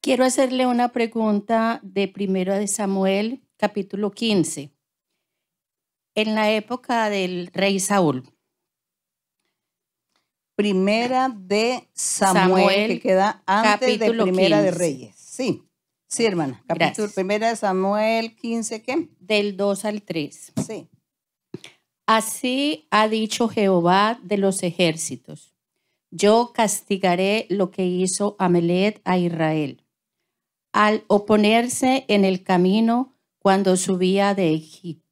Quiero hacerle una pregunta de Primera de Samuel, capítulo 15. En la época del rey Saúl. Primera de Samuel, que queda antes de Primera de Reyes. Sí, sí, hermana. Primera de Samuel 15, ¿qué? Del 2 al 3. Sí. Así ha dicho Jehová de los ejércitos. Yo castigaré lo que hizo Amelet a Israel al oponerse en el camino cuando subía de Egipto.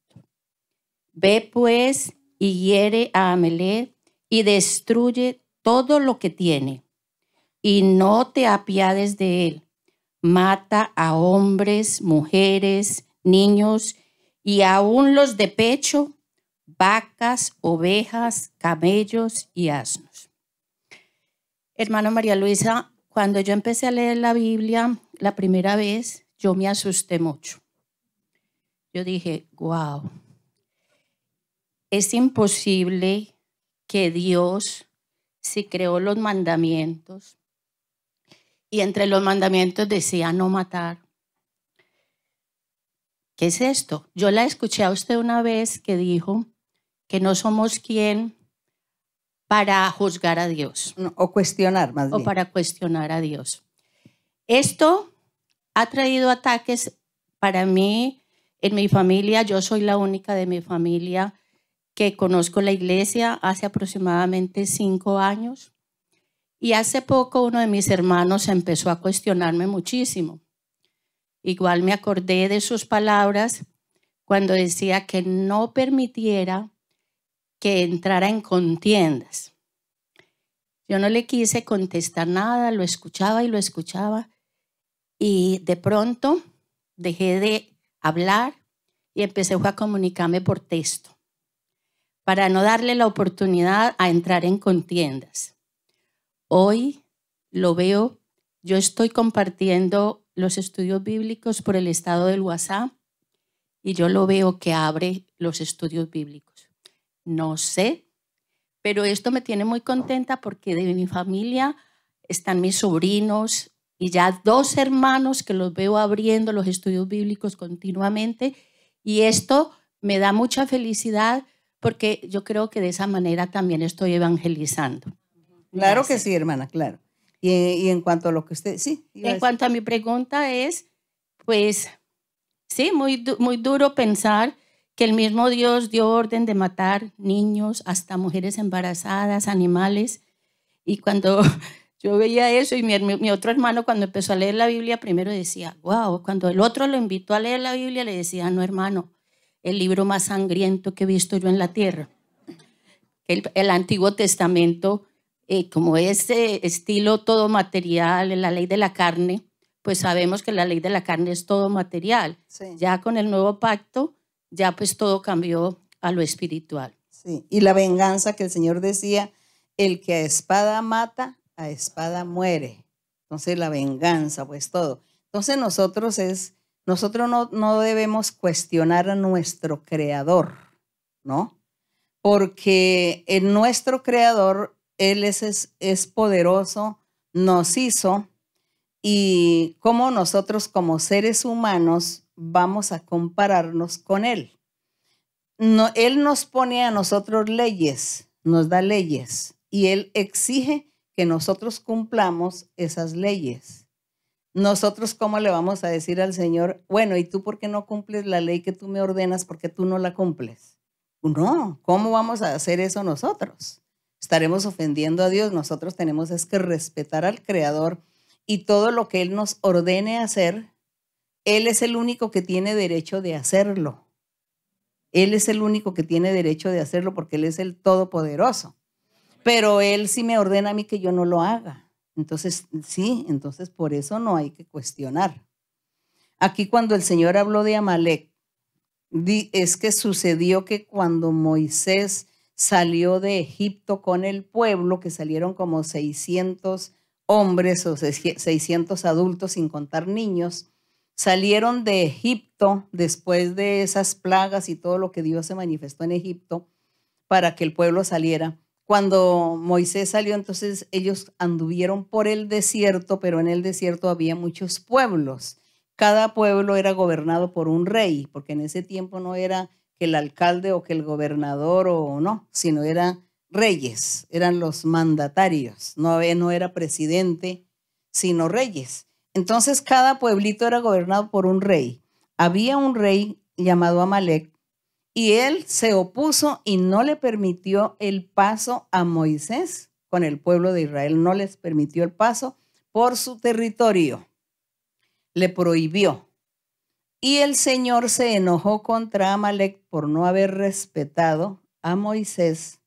Ve pues y hiere a Amelé y destruye todo lo que tiene, y no te apiades de él. Mata a hombres, mujeres, niños y aún los de pecho, vacas, ovejas, camellos y asnos. Hermano María Luisa, cuando yo empecé a leer la Biblia la primera vez, yo me asusté mucho. Yo dije, wow, es imposible que Dios, si creó los mandamientos, y entre los mandamientos decía no matar. ¿Qué es esto? Yo la escuché a usted una vez que dijo que no somos quien para juzgar a Dios. O cuestionar más bien. O para cuestionar a Dios. Esto ha traído ataques para mí, en mi familia. Yo soy la única de mi familia que conozco la iglesia hace aproximadamente cinco años. Y hace poco uno de mis hermanos empezó a cuestionarme muchísimo. Igual me acordé de sus palabras cuando decía que no permitiera que entrara en contiendas. Yo no le quise contestar nada, lo escuchaba y lo escuchaba y de pronto dejé de hablar y empecé a comunicarme por texto para no darle la oportunidad a entrar en contiendas. Hoy lo veo, yo estoy compartiendo los estudios bíblicos por el estado del WhatsApp y yo lo veo que abre los estudios bíblicos. No sé, pero esto me tiene muy contenta porque de mi familia están mis sobrinos y ya dos hermanos que los veo abriendo los estudios bíblicos continuamente y esto me da mucha felicidad porque yo creo que de esa manera también estoy evangelizando. Claro que sí, hermana, claro. Y, en cuanto a lo que usted, sí. En cuanto a mi pregunta es, pues, sí, muy, muy duro pensar que el mismo Dios dio orden de matar niños, hasta mujeres embarazadas, animales. Y cuando yo veía eso y mi, otro hermano cuando empezó a leer la Biblia primero decía, wow, cuando el otro lo invitó a leer la Biblia le decía, no hermano, el libro más sangriento que he visto yo en la tierra. El, Antiguo Testamento, eh, como ese estilo todo material, la ley de la carne, pues sabemos que la ley de la carne es todo material. Ya con el nuevo pacto, ya pues todo cambió a lo espiritual. Sí, y la venganza que el Señor decía, el que a espada mata, a espada muere. Entonces la venganza, pues todo. Entonces nosotros es, nosotros no, debemos cuestionar a nuestro creador, ¿no? Porque en nuestro creador, Él es, es, poderoso, nos hizo, y como nosotros como seres humanos vamos a compararnos con Él. No, él nos pone a nosotros leyes, nos da leyes, y Él exige que nosotros cumplamos esas leyes. Nosotros, ¿cómo le vamos a decir al Señor, bueno, ¿y tú por qué no cumples la ley que tú me ordenas? porque tú no la cumples? No, ¿cómo vamos a hacer eso nosotros? Estaremos ofendiendo a Dios. Nosotros tenemos es que respetar al Creador y todo lo que Él nos ordene hacer, él es el único que tiene derecho de hacerlo. Él es el único que tiene derecho de hacerlo porque Él es el todopoderoso. Pero Él sí me ordena a mí que yo no lo haga. Entonces, sí, entonces por eso no hay que cuestionar. Aquí cuando el Señor habló de Amalek, es que sucedió que cuando Moisés salió de Egipto con el pueblo, que salieron como 600 hombres o 600 adultos sin contar niños, salieron de Egipto después de esas plagas y todo lo que Dios se manifestó en Egipto para que el pueblo saliera. Cuando Moisés salió, entonces ellos anduvieron por el desierto, pero en el desierto había muchos pueblos. Cada pueblo era gobernado por un rey, porque en ese tiempo no era que el alcalde o que el gobernador o no, sino eran reyes, eran los mandatarios, no, no era presidente, sino reyes. Entonces cada pueblito era gobernado por un rey. Había un rey llamado Amalek y él se opuso y no le permitió el paso a Moisés con el pueblo de Israel, no les permitió el paso por su territorio, le prohibió. Y el Señor se enojó contra Amalek por no haber respetado a Moisés,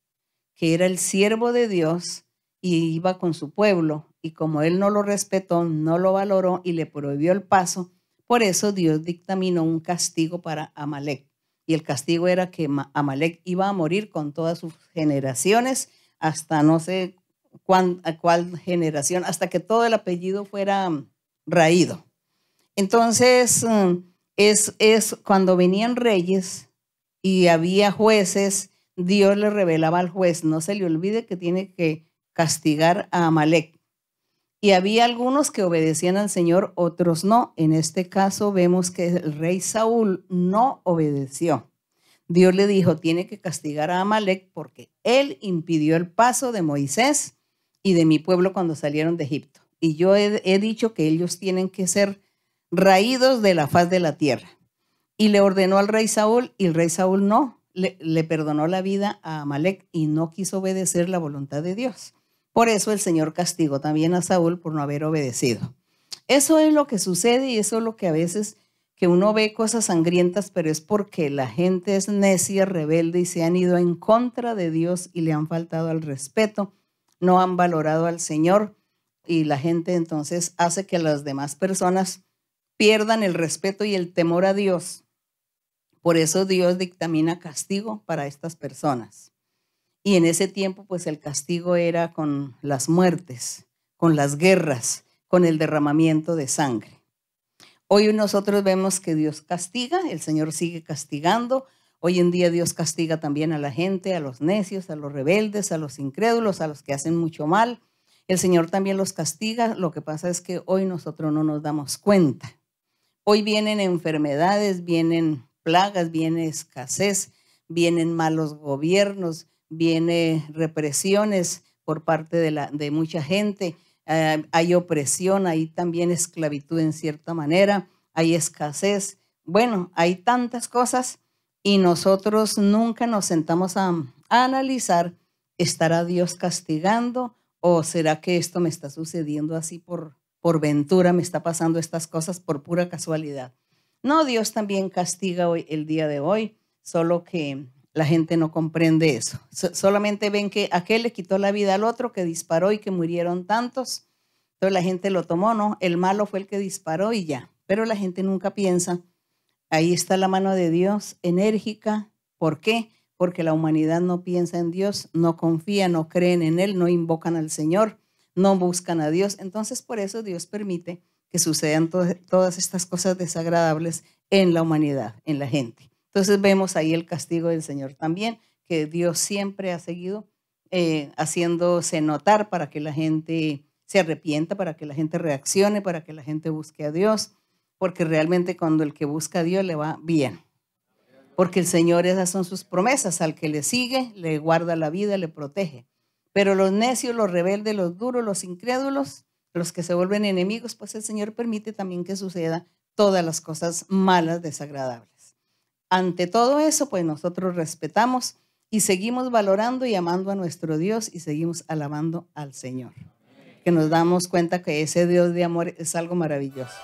que era el siervo de Dios y iba con su pueblo y como él no lo respetó, no lo valoró y le prohibió el paso, por eso Dios dictaminó un castigo para Amalek. Y el castigo era que Amalek iba a morir con todas sus generaciones hasta no sé cuál generación, hasta que todo el apellido fuera mm, raído. Entonces, mm, es, es cuando venían reyes y había jueces, Dios le revelaba al juez, no se le olvide que tiene que castigar a Amalek. Y había algunos que obedecían al Señor, otros no. En este caso vemos que el rey Saúl no obedeció. Dios le dijo, tiene que castigar a Amalek porque él impidió el paso de Moisés y de mi pueblo cuando salieron de Egipto. Y yo he, dicho que ellos tienen que ser raídos de la faz de la tierra. Y le ordenó al rey Saúl y el rey Saúl no, le, le perdonó la vida a Amalek y no quiso obedecer la voluntad de Dios. Por eso el Señor castigó también a Saúl por no haber obedecido. Eso es lo que sucede y eso es lo que a veces que uno ve cosas sangrientas, pero es porque la gente es necia, rebelde y se han ido en contra de Dios y le han faltado al respeto, no han valorado al Señor y la gente entonces hace que las demás personas pierdan el respeto y el temor a Dios. Por eso Dios dictamina castigo para estas personas. Y en ese tiempo, pues el castigo era con las muertes, con las guerras, con el derramamiento de sangre. Hoy nosotros vemos que Dios castiga, el Señor sigue castigando. Hoy en día Dios castiga también a la gente, a los necios, a los rebeldes, a los incrédulos, a los que hacen mucho mal. El Señor también los castiga. Lo que pasa es que hoy nosotros no nos damos cuenta. Hoy vienen enfermedades, vienen plagas, viene escasez, vienen malos gobiernos, viene represiones por parte de, la, de mucha gente, eh, hay opresión, hay también esclavitud en cierta manera, hay escasez. Bueno, hay tantas cosas y nosotros nunca nos sentamos a, a analizar, ¿estará Dios castigando o será que esto me está sucediendo así por, por ventura, me está pasando estas cosas por pura casualidad? No, Dios también castiga hoy, el día de hoy, solo que la gente no comprende eso. solamente ven que aquel le quitó la vida al otro, que disparó y que murieron tantos. Entonces la gente lo tomó, ¿no? El malo fue el que disparó y ya. Pero la gente nunca piensa, ahí está la mano de Dios enérgica. ¿Por qué? Porque la humanidad no piensa en Dios, no confía, no creen en Él, no invocan al Señor, no buscan a Dios. Entonces por eso Dios permite que sucedan todas estas cosas desagradables en la humanidad, en la gente. Entonces vemos ahí el castigo del Señor también, que Dios siempre ha seguido eh, haciéndose notar para que la gente se arrepienta, para que la gente reaccione, para que la gente busque a Dios, porque realmente cuando el que busca a Dios le va bien. Porque el Señor, esas son sus promesas, al que le sigue, le guarda la vida, le protege. Pero los necios, los rebeldes, los duros, los incrédulos, los que se vuelven enemigos, pues el Señor permite también que sucedan todas las cosas malas, desagradables. Ante todo eso, pues nosotros respetamos y seguimos valorando y amando a nuestro Dios y seguimos alabando al Señor. Que nos damos cuenta que ese Dios de amor es algo maravilloso.